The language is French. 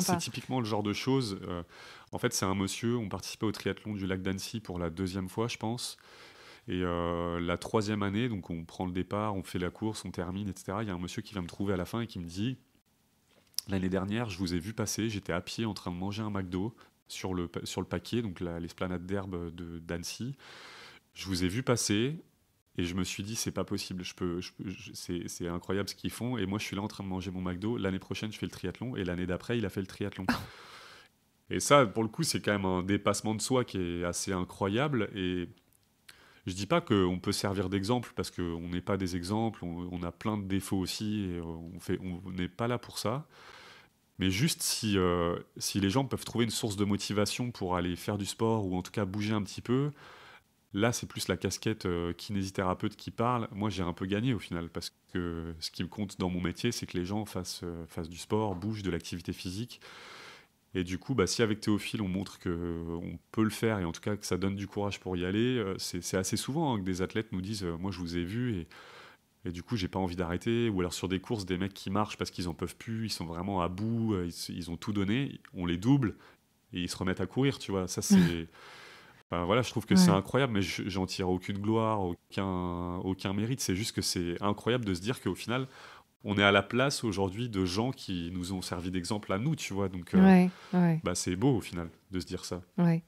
C'est typiquement le genre de choses. Euh, en fait, c'est un monsieur, on participait au triathlon du lac d'Annecy pour la deuxième fois, je pense. Et euh, la troisième année, donc on prend le départ, on fait la course, on termine, etc. Il y a un monsieur qui vient me trouver à la fin et qui me dit L'année dernière, je vous ai vu passer, j'étais à pied en train de manger un McDo sur le, sur le paquet, donc l'esplanade d'herbe d'Annecy. Je vous ai vu passer, et je me suis dit, c'est pas possible, je peux, c'est, incroyable ce qu'ils font. Et moi, je suis là en train de manger mon McDo. L'année prochaine, je fais le triathlon. Et l'année d'après, il a fait le triathlon. et ça, pour le coup, c'est quand même un dépassement de soi qui est assez incroyable. Et je dis pas qu'on peut servir d'exemple, parce qu'on n'est pas des exemples, on, a plein de défauts aussi. Et on fait, on n'est pas là pour ça. Mais juste si, euh, si les gens peuvent trouver une source de motivation pour aller faire du sport ou en tout cas bouger un petit peu, Là, c'est plus la casquette euh, kinésithérapeute qui parle. Moi, j'ai un peu gagné au final, parce que ce qui me compte dans mon métier, c'est que les gens fassent, euh, du sport, bougent, de l'activité physique. Et du coup, bah, si avec Théophile, on montre qu'on euh, peut le faire, et en tout cas que ça donne du courage pour y aller, c'est assez souvent hein, que des athlètes nous disent Moi, je vous ai vu, et, du coup, j'ai pas envie d'arrêter. Ou alors sur des courses, des mecs qui marchent parce qu'ils en peuvent plus, ils sont vraiment à bout, ils, ils ont tout donné, on les double, et ils se remettent à courir, tu vois. Ça, c'est. Bah, je trouve que c'est incroyable, mais j'en tire aucune gloire, aucun, aucun mérite. C'est juste que c'est incroyable de se dire qu'au final, on est à la place aujourd'hui de gens qui nous ont servi d'exemple à nous, tu vois. Donc, euh, bah, c'est beau au final de se dire ça. Ouais.